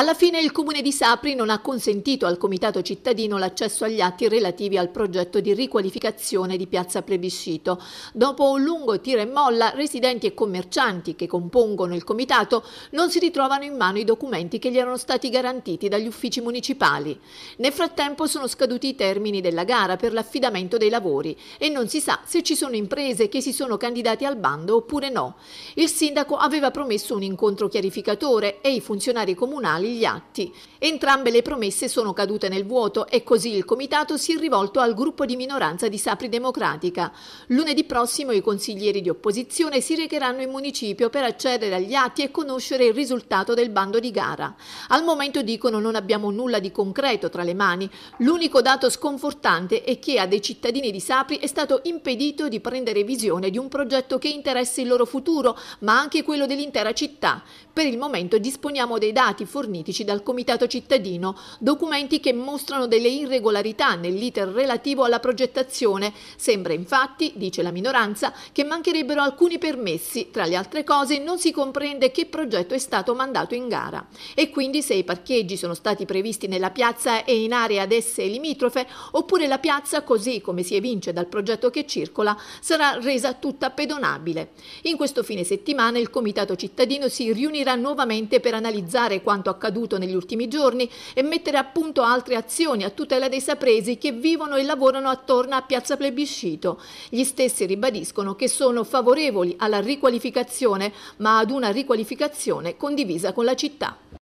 Alla fine il comune di Sapri non ha consentito al comitato cittadino l'accesso agli atti relativi al progetto di riqualificazione di Piazza Plebiscito. Dopo un lungo tira e molla, residenti e commercianti che compongono il comitato non si ritrovano in mano i documenti che gli erano stati garantiti dagli uffici municipali. Nel frattempo sono scaduti i termini della gara per l'affidamento dei lavori e non si sa se ci sono imprese che si sono candidati al bando oppure no. Il sindaco aveva promesso un incontro chiarificatore e i funzionari comunali gli atti. Entrambe le promesse sono cadute nel vuoto e così il comitato si è rivolto al gruppo di minoranza di Sapri Democratica. Lunedì prossimo i consiglieri di opposizione si recheranno in municipio per accedere agli atti e conoscere il risultato del bando di gara. Al momento dicono non abbiamo nulla di concreto tra le mani. L'unico dato sconfortante è che a dei cittadini di Sapri è stato impedito di prendere visione di un progetto che interessa il loro futuro, ma anche quello dell'intera città. Per il momento disponiamo dei dati forniti fornitici dal Comitato cittadino, documenti che mostrano delle irregolarità nell'iter relativo alla progettazione. Sembra infatti, dice la minoranza, che mancherebbero alcuni permessi, tra le altre cose non si comprende che progetto è stato mandato in gara. E quindi se i parcheggi sono stati previsti nella piazza e in aree ad esse limitrofe, oppure la piazza, così come si evince dal progetto che circola, sarà resa tutta pedonabile. In questo fine settimana il Comitato cittadino si riunirà nuovamente per analizzare quanto accaduto accaduto negli ultimi giorni e mettere a punto altre azioni a tutela dei sapresi che vivono e lavorano attorno a Piazza Plebiscito. Gli stessi ribadiscono che sono favorevoli alla riqualificazione, ma ad una riqualificazione condivisa con la città.